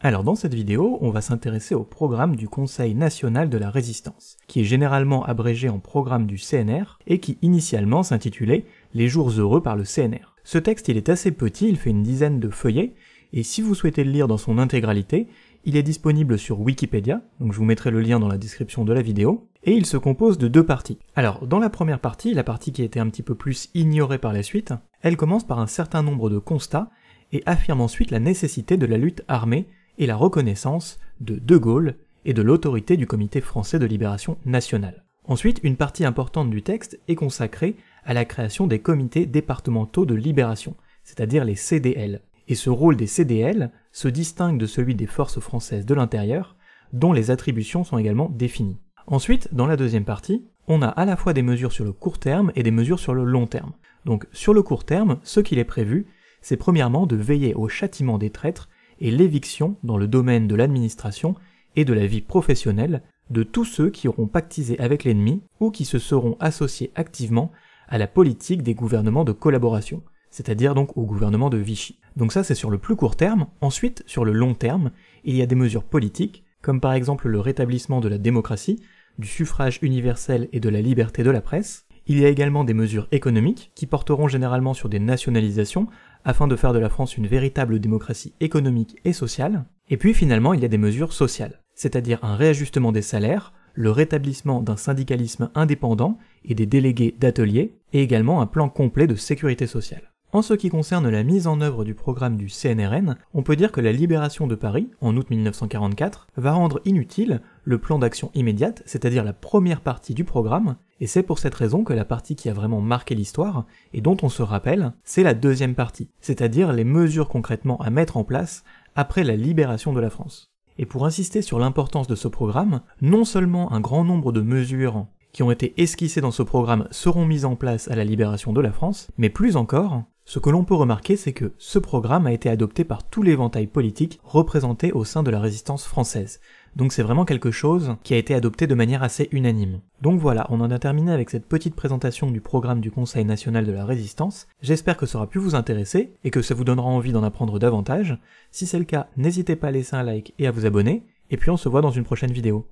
Alors dans cette vidéo, on va s'intéresser au programme du Conseil National de la Résistance, qui est généralement abrégé en programme du CNR, et qui initialement s'intitulait Les Jours Heureux par le CNR. Ce texte il est assez petit, il fait une dizaine de feuillets, et si vous souhaitez le lire dans son intégralité, il est disponible sur Wikipédia, donc je vous mettrai le lien dans la description de la vidéo, et il se compose de deux parties. Alors dans la première partie, la partie qui a été un petit peu plus ignorée par la suite, elle commence par un certain nombre de constats, et affirme ensuite la nécessité de la lutte armée et la reconnaissance de De Gaulle et de l'autorité du Comité français de libération nationale. Ensuite, une partie importante du texte est consacrée à la création des comités départementaux de libération, c'est-à-dire les CDL. Et ce rôle des CDL se distingue de celui des forces françaises de l'intérieur, dont les attributions sont également définies. Ensuite, dans la deuxième partie, on a à la fois des mesures sur le court terme et des mesures sur le long terme. Donc sur le court terme, ce qu'il est prévu, c'est premièrement de veiller au châtiment des traîtres et l'éviction dans le domaine de l'administration et de la vie professionnelle de tous ceux qui auront pactisé avec l'ennemi ou qui se seront associés activement à la politique des gouvernements de collaboration, c'est-à-dire donc au gouvernement de Vichy. Donc ça c'est sur le plus court terme, ensuite sur le long terme, il y a des mesures politiques, comme par exemple le rétablissement de la démocratie, du suffrage universel et de la liberté de la presse, il y a également des mesures économiques qui porteront généralement sur des nationalisations afin de faire de la France une véritable démocratie économique et sociale. Et puis finalement, il y a des mesures sociales, c'est-à-dire un réajustement des salaires, le rétablissement d'un syndicalisme indépendant et des délégués d'ateliers, et également un plan complet de sécurité sociale. En ce qui concerne la mise en œuvre du programme du CNRN, on peut dire que la libération de Paris, en août 1944, va rendre inutile le plan d'action immédiate, c'est-à-dire la première partie du programme, et c'est pour cette raison que la partie qui a vraiment marqué l'histoire, et dont on se rappelle, c'est la deuxième partie, c'est-à-dire les mesures concrètement à mettre en place après la libération de la France. Et pour insister sur l'importance de ce programme, non seulement un grand nombre de mesures qui ont été esquissées dans ce programme seront mises en place à la libération de la France, mais plus encore, ce que l'on peut remarquer, c'est que ce programme a été adopté par tout l'éventail politique représenté au sein de la résistance française. Donc c'est vraiment quelque chose qui a été adopté de manière assez unanime. Donc voilà, on en a terminé avec cette petite présentation du programme du Conseil national de la résistance. J'espère que ça aura pu vous intéresser et que ça vous donnera envie d'en apprendre davantage. Si c'est le cas, n'hésitez pas à laisser un like et à vous abonner, et puis on se voit dans une prochaine vidéo.